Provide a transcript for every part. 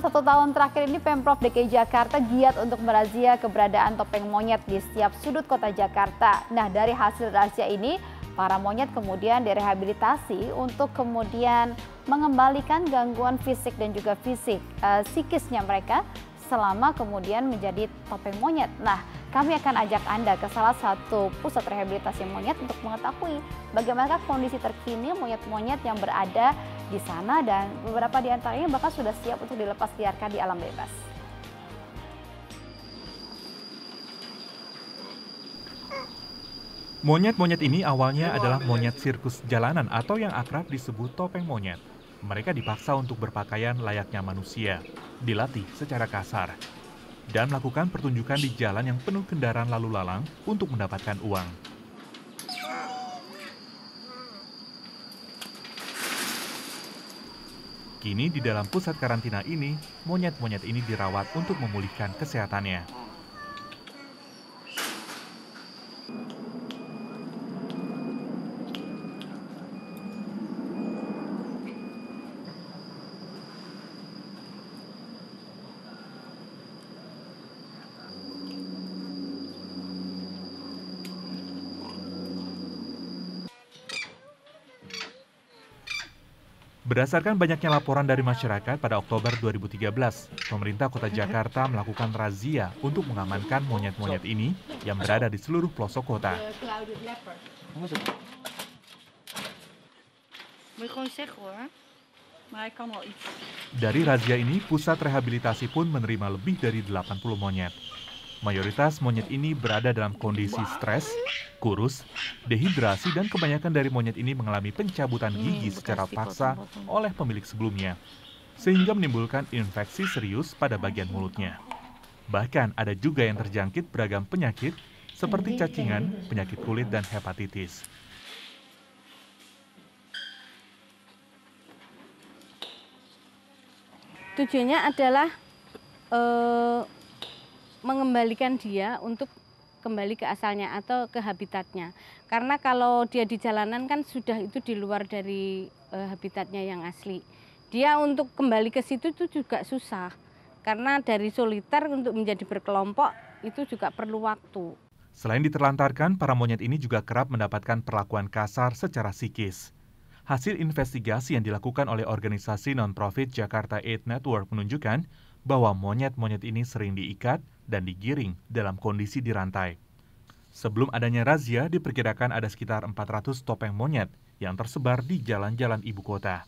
Satu tahun terakhir ini Pemprov DKI Jakarta giat untuk merazia keberadaan topeng monyet di setiap sudut kota Jakarta. Nah dari hasil rahasia ini, para monyet kemudian direhabilitasi untuk kemudian mengembalikan gangguan fisik dan juga fisik e, psikisnya mereka selama kemudian menjadi topeng monyet. Nah kami akan ajak Anda ke salah satu pusat rehabilitasi monyet untuk mengetahui bagaimana kondisi terkini monyet-monyet yang berada di sana dan beberapa di antaranya bahkan sudah siap untuk dilepas liarkan di alam bebas. Monyet-monyet ini awalnya adalah ya. monyet sirkus jalanan atau yang akrab disebut topeng monyet. Mereka dipaksa untuk berpakaian layaknya manusia, dilatih secara kasar, dan melakukan pertunjukan di jalan yang penuh kendaraan lalu lalang untuk mendapatkan uang. Kini di dalam pusat karantina ini, monyet-monyet ini dirawat untuk memulihkan kesehatannya. Berdasarkan banyaknya laporan dari masyarakat pada Oktober 2013, pemerintah kota Jakarta melakukan razia untuk mengamankan monyet-monyet ini yang berada di seluruh pelosok kota. Dari razia ini, pusat rehabilitasi pun menerima lebih dari 80 monyet. Mayoritas monyet ini berada dalam kondisi stres, kurus, dehidrasi, dan kebanyakan dari monyet ini mengalami pencabutan hmm, gigi secara paksa oleh pemilik sebelumnya, sehingga menimbulkan infeksi serius pada bagian mulutnya. Bahkan ada juga yang terjangkit beragam penyakit seperti iya, iya, cacingan, iya. penyakit kulit, dan hepatitis. Tujuannya adalah uh mengembalikan dia untuk kembali ke asalnya atau ke habitatnya. Karena kalau dia di jalanan kan sudah itu di luar dari uh, habitatnya yang asli. Dia untuk kembali ke situ itu juga susah. Karena dari soliter untuk menjadi berkelompok itu juga perlu waktu. Selain diterlantarkan, para monyet ini juga kerap mendapatkan perlakuan kasar secara psikis. Hasil investigasi yang dilakukan oleh organisasi non-profit Jakarta Aid Network menunjukkan bahwa monyet-monyet ini sering diikat, dan digiring dalam kondisi dirantai. Sebelum adanya razia, diperkirakan ada sekitar 400 topeng monyet yang tersebar di jalan-jalan ibu kota.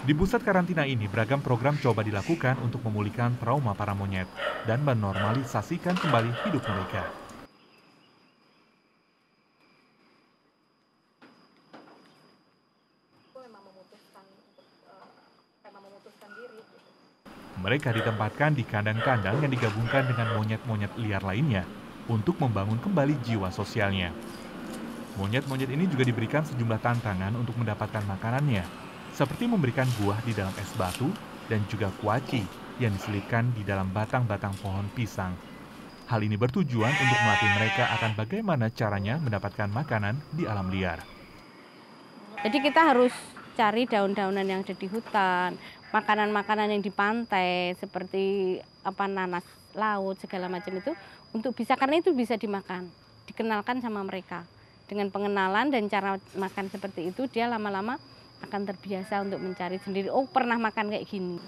Di pusat karantina ini, beragam program coba dilakukan untuk memulihkan trauma para monyet dan menormalisasikan kembali hidup mereka. Mereka ditempatkan di kandang-kandang yang digabungkan dengan monyet-monyet liar lainnya untuk membangun kembali jiwa sosialnya. Monyet-monyet ini juga diberikan sejumlah tantangan untuk mendapatkan makanannya, seperti memberikan buah di dalam es batu dan juga kuaci yang diselipkan di dalam batang-batang pohon pisang. Hal ini bertujuan untuk melatih mereka akan bagaimana caranya mendapatkan makanan di alam liar. Jadi kita harus cari daun-daunan yang ada di hutan, makanan-makanan yang di pantai seperti apa nanas laut segala macam itu untuk bisa karena itu bisa dimakan, dikenalkan sama mereka. Dengan pengenalan dan cara makan seperti itu dia lama-lama akan terbiasa untuk mencari sendiri. Oh, pernah makan kayak gini.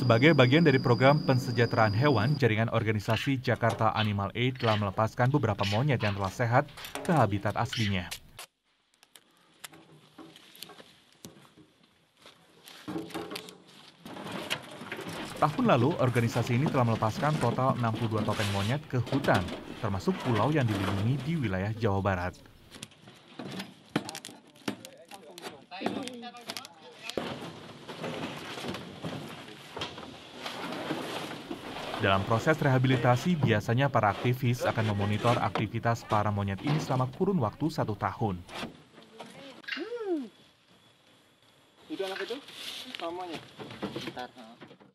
Sebagai bagian dari program pensejahteraan hewan, jaringan organisasi Jakarta Animal Aid telah melepaskan beberapa monyet yang telah sehat ke habitat aslinya. Tahun lalu, organisasi ini telah melepaskan total 62 topeng monyet ke hutan, termasuk pulau yang dilindungi di wilayah Jawa Barat. Dalam proses rehabilitasi, biasanya para aktivis akan memonitor aktivitas para monyet ini selama kurun waktu satu tahun. Hmm. Itu anak itu?